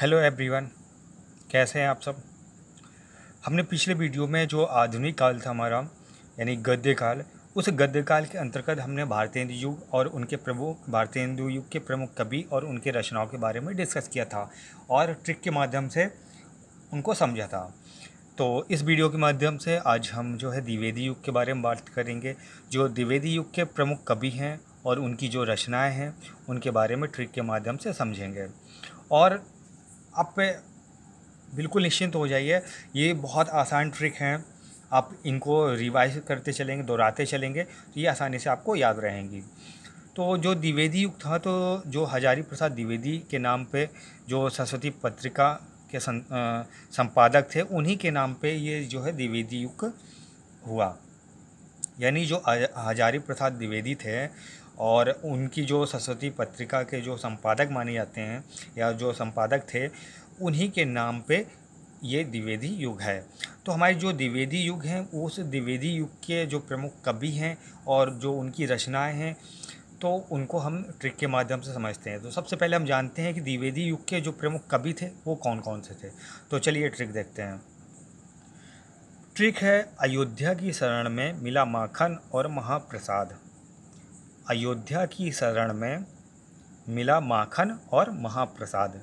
hello everyone कैसे हैं आप सब हमने पिछले वीडियो में जो आधुनिक काल था हमारा यानी गद्य काल उस गद्य काल के अंतर्गत हमने भारतेंदु युग और उनके प्रमुख भारतेंदु युग के प्रमुख कवि और उनके रचनाओं के बारे में डिस्कस किया था और ट्रिक के माध्यम से उनको समझा था तो इस वीडियो के माध्यम से आज हम जो है द्विवेदी युग के बारे में बात करेंगे जो द्विवेदी युग के प्रमुख कवि हैं और उनकी जो रचनाएँ हैं उनके बारे में ट्रिक के माध्यम से समझेंगे और आप पे बिल्कुल निश्चिंत हो जाइए ये बहुत आसान ट्रिक हैं आप इनको रिवाइज करते चलेंगे दोहराते चलेंगे तो ये आसानी से आपको याद रहेंगी तो जो द्विवेदी युग था तो जो हजारी प्रसाद द्विवेदी के नाम पे जो सरस्वती पत्रिका के सं, आ, संपादक थे उन्हीं के नाम पे ये जो है द्विवेदी युग हुआ यानी जो हजारी प्रसाद द्विवेदी थे और उनकी जो सरस्वती पत्रिका के जो संपादक माने जाते हैं या जो संपादक थे उन्हीं के नाम पे ये द्विवेदी युग है तो हमारे जो द्विवेदी युग हैं उस द्विवेदी युग के जो प्रमुख कवि हैं और जो उनकी रचनाएं हैं तो उनको हम ट्रिक के माध्यम से समझते हैं तो सबसे पहले हम जानते हैं कि द्विवेदी युग के जो प्रमुख कवि थे वो कौन कौन से थे तो चलिए ट्रिक देखते हैं ट्रिक है अयोध्या की शरण में मिला माखन और महाप्रसाद अयोध्या की शरण में मिला माखन और महाप्रसाद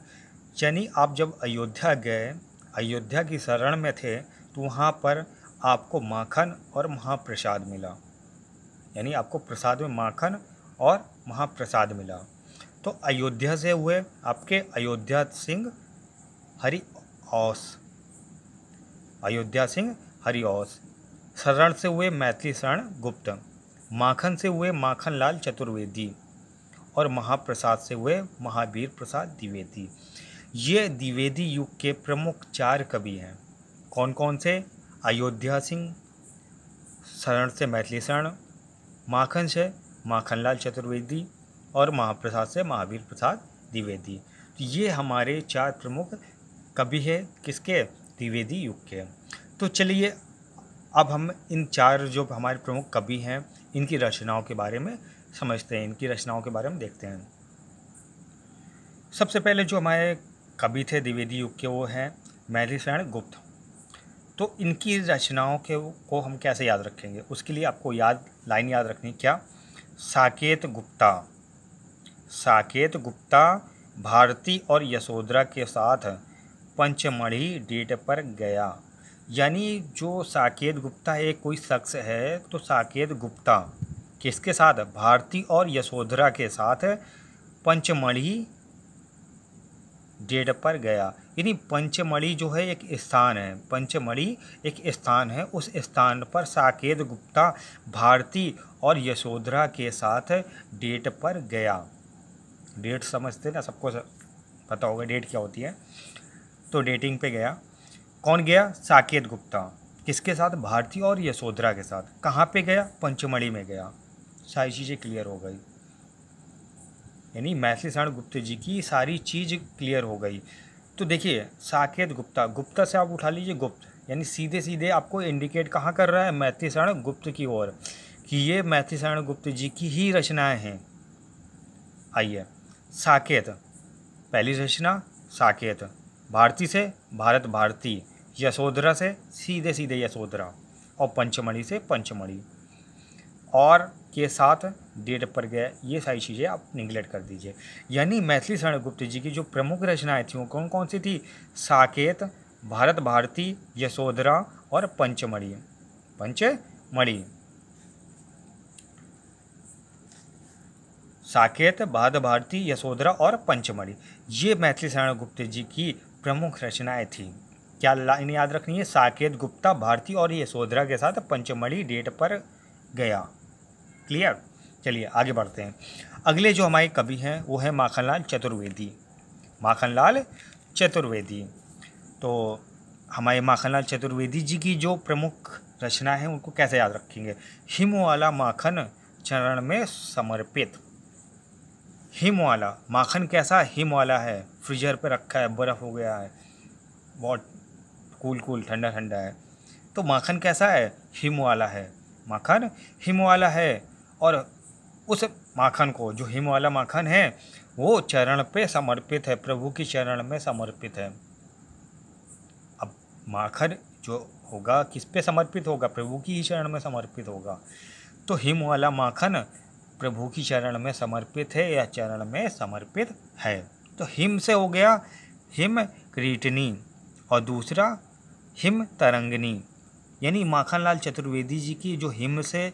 यानी आप जब अयोध्या गए अयोध्या की शरण में थे तो वहाँ पर आपको माखन और महाप्रसाद मिला यानी आपको प्रसाद में माखन और महाप्रसाद मिला तो अयोध्या से हुए आपके अयोध्या सिंह हरि औस अयोध्या सिंह हरिओस शरण से हुए मैथिली शरण गुप्त माखन से हुए माखन लाल चतुर्वेदी और महाप्रसाद से हुए महावीर प्रसाद द्विवेदी ये द्विवेदी युग के प्रमुख चार कवि हैं कौन कौन से अयोध्या सिंह शरण से मैथिली शरण माखन से माखनलाल चतुर्वेदी और महाप्रसाद से महावीर प्रसाद द्विवेदी ये हमारे चार प्रमुख कवि है किसके द्विवेदी युग के तो चलिए अब हम इन चार जो हमारे प्रमुख कवि हैं इनकी रचनाओं के बारे में समझते हैं इनकी रचनाओं के बारे में देखते हैं सबसे पहले जो हमारे कवि थे द्विवेदी युग के वो हैं मैथिलीशरण गुप्त तो इनकी रचनाओं के को हम कैसे याद रखेंगे उसके लिए आपको याद लाइन याद रखनी क्या साकेत गुप्ता साकेत गुप्ता भारती और यशोधरा के साथ पंचमढ़ी डेट पर गया यानी जो साकेत गुप्ता एक कोई शख्स है तो साकेत गुप्ता किसके साथ भारती और यशोधरा के साथ पंचमढ़ी डेट पर गया यानी पंचमढ़ी जो है एक स्थान है पंचमढ़ी एक स्थान है उस स्थान पर साकेत गुप्ता भारती और यशोधरा के साथ डेट पर गया डेट समझते ना सबको पता होगा डेट क्या होती है तो डेटिंग पे गया कौन गया साकेत गुप्ता किसके साथ भारती और यशोधरा के साथ कहाँ पे गया पंचमढ़ी में गया सारी चीज़ें क्लियर हो गई यानी मैथिली शरण गुप्त जी की सारी चीज़ क्लियर हो गई तो देखिए साकेत गुप्ता गुप्ता से आप उठा लीजिए गुप्त यानी सीधे सीधे आपको इंडिकेट कहाँ कर रहा है मैथिली शरण गुप्त की ओर कि ये मैथिली शरण गुप्त जी की ही रचनाएं हैं आइए साकेत पहली रचना साकेत भारती से भारत भारती यशोधरा से सीधे सीधे यशोधरा और पंचमढ़ी से पंचमढ़ी और के साथ डेट पर गए ये सारी चीज़ें आप निगलेक्ट कर दीजिए यानी मैथिली शरण गुप्त जी की जो प्रमुख रचनाएं थी वो कौन कौन सी थी साकेत भारत भारती यशोधरा और पंचमढ़ी पंचमढ़ी साकेत भारत भारती यशोधरा और पंचमढ़ी ये मैथिली शरण गुप्त जी की प्रमुख रचनाएं थीं क्या लाइन याद रखनी है साकेत गुप्ता भारती और यशोधरा के साथ पंचमढ़ी डेट पर गया क्लियर चलिए आगे बढ़ते हैं अगले जो हमारे कवि हैं वो है माखनलाल चतुर्वेदी माखनलाल चतुर्वेदी तो हमारे माखनलाल चतुर्वेदी जी की जो प्रमुख रचना है उनको कैसे याद रखेंगे हिमवाला माखन चरण में समर्पित हिमवाला माखन कैसा हिमवाला है फ्रीजर पर रखा है बर्फ़ हो गया है बहुत कूल कूल ठंडा ठंडा है तो माखन कैसा है हिम वाला है माखन हिम वाला है और उस माखन को जो हिम वाला माखन है वो चरण पे समर्पित है प्रभु की चरण में समर्पित है अब माखन जो होगा किस पे समर्पित होगा प्रभु की ही चरण में समर्पित होगा तो हिम वाला माखन प्रभु की चरण में समर्पित है या चरण में समर्पित है तो हिम से हो गया हिम क्रीटनी और दूसरा हिम तरंगनी यानी माखनलाल चतुर्वेदी जी की जो हिम से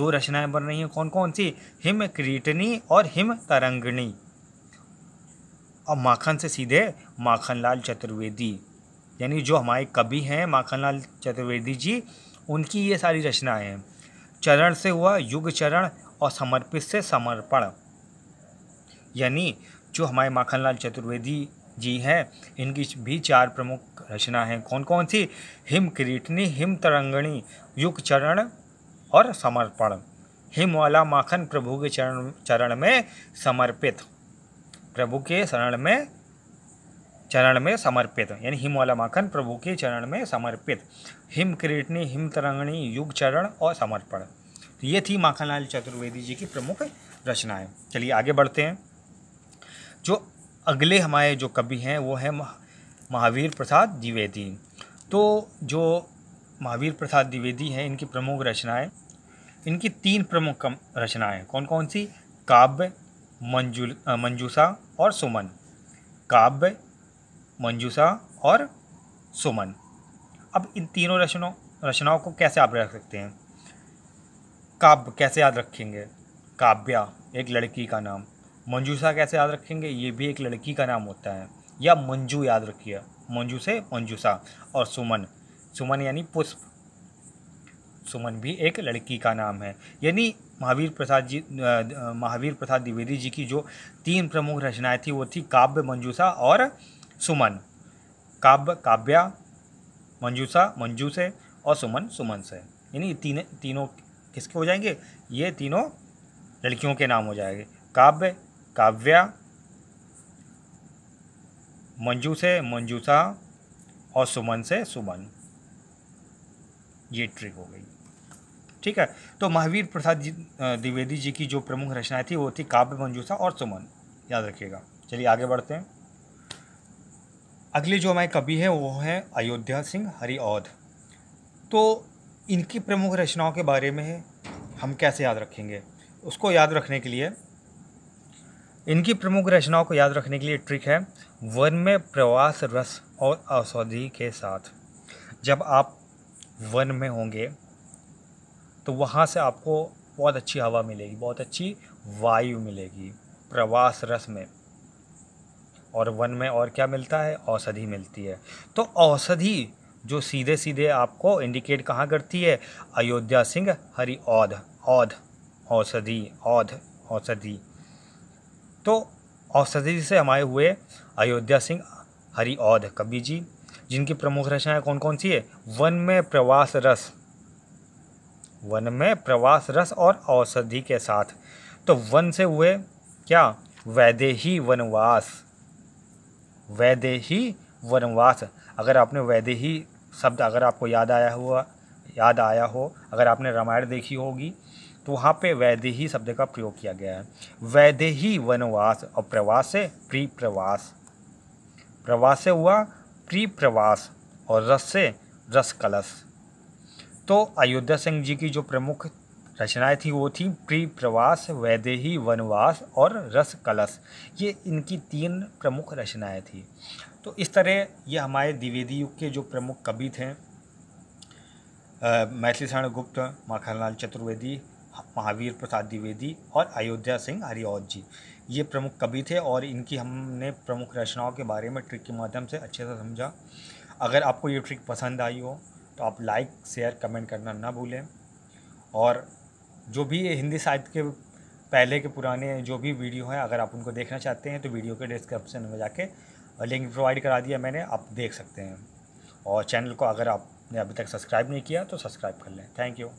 दो रचनाएं बन रही हैं कौन कौन सी हिम क्रीटनी और हिम तरंगनी और माखन से सीधे माखनलाल चतुर्वेदी यानी जो हमारे कवि हैं माखनलाल चतुर्वेदी जी उनकी ये सारी रचनाएं हैं चरण से हुआ युग चरण और समर्पित से समर्पण यानी जो हमारे माखनलाल चतुर्वेदी जी हैं इनकी भी चार प्रमुख रचना हैं कौन कौन सी हिम किरीटनी हिम तरंगणी युग चरण और समर्पण हिम वाला माखन प्रभु के चरण चरण में समर्पित प्रभु के शरण में चरण में समर्पित यानी हिम वाला माखन प्रभु के चरण में समर्पित हिम किरीटनी हिम तरंगणी युग चरण और समर्पण तो ये थी माखनलाल चतुर्वेदी जी की प्रमुख रचनाएं चलिए आगे बढ़ते हैं जो अगले हमारे जो कवि हैं वो हैं महावीर प्रसाद द्विवेदी तो जो महावीर प्रसाद द्विवेदी हैं इनकी प्रमुख रचनाएं इनकी तीन प्रमुख रचनाएं कौन कौन सी काव्य मंजू मंजूसा और सुमन काव्य मंजूसा और सुमन अब इन तीनों रचनों रचनाओं को कैसे आप रख सकते हैं काव्य कैसे याद रखेंगे काव्या एक लड़की का नाम मंजूसा कैसे याद रखेंगे ये भी एक लड़की का नाम होता है या मंजू याद रखिए मंजू से मंजूसा और सुमन सुमन यानी पुष्प सुमन भी एक लड़की का नाम है यानी महावीर प्रसाद जी महावीर प्रसाद द्विवेदी जी की जो तीन प्रमुख रचनाएं थी वो थी काव्य मंजूसा और सुमन काव्य काव्या मंजूसा मंजू से और सुमन सुमन से यानी तीन तीनों किसके हो जाएंगे ये तीनों लड़कियों के नाम हो जाएंगे काव्य काव्या मंजू से मंजूसा और सुमन से सुमन ये ट्रिक हो गई ठीक है तो महावीर प्रसाद जी द्विवेदी जी की जो प्रमुख रचनाएं थी वो थी काव्य मंजूसा और सुमन याद रखिएगा चलिए आगे बढ़ते हैं अगले जो हमारे कवि हैं वो हैं अयोध्या सिंह हरिऔध तो इनकी प्रमुख रचनाओं के बारे में हम कैसे याद रखेंगे उसको याद रखने के लिए इनकी प्रमुख रचनाओं को याद रखने के लिए ट्रिक है वन में प्रवास रस और औषधि के साथ जब आप वन में होंगे तो वहाँ से आपको बहुत अच्छी हवा मिलेगी बहुत अच्छी वायु मिलेगी प्रवास रस में और वन में और क्या मिलता है औषधि मिलती है तो औषधि जो सीधे सीधे आपको इंडिकेट कहाँ करती है अयोध्या सिंह हरि औध औध औषधि औध औषधि तो औषधि से हमारे हुए अयोध्या सिंह हरिऔध कवि जी जिनकी प्रमुख रचनाएं कौन कौन सी है वन में प्रवास रस वन में प्रवास रस और औषधि के साथ तो वन से हुए क्या वैदेही वनवास वैदेही वनवास अगर आपने वैदेही शब्द अगर आपको याद आया हुआ याद आया हो अगर आपने रामायण देखी होगी तो वहाँ पे वैदेही शब्द का प्रयोग किया गया है वैदेही वनवास और प्रवास से प्री प्रवास प्रवास से हुआ प्री प्रवास और रस से रस कलश तो अयोध्या सिंह जी की जो प्रमुख रचनाएं थी वो थी प्री प्रवास वैदेही वनवास और रस कलश ये इनकी तीन प्रमुख रचनाएं थी तो इस तरह ये हमारे द्विवेदी युग के जो प्रमुख कवि थे मैथिली गुप्त माखनलाल चतुर्वेदी महावीर प्रसाद द्विवेदी और अयोध्या सिंह हरिओत जी ये प्रमुख कवि थे और इनकी हमने प्रमुख रचनाओं के बारे में ट्रिक के माध्यम से अच्छे से समझा अगर आपको ये ट्रिक पसंद आई हो तो आप लाइक शेयर कमेंट करना ना भूलें और जो भी हिंदी साहित्य के पहले के पुराने जो भी वीडियो हैं अगर आप उनको देखना चाहते हैं तो वीडियो के डिस्क्रिप्शन में जाके लिंक प्रोवाइड करा दिया मैंने आप देख सकते हैं और चैनल को अगर आपने अभी तक सब्सक्राइब नहीं किया तो सब्सक्राइब कर लें थैंक यू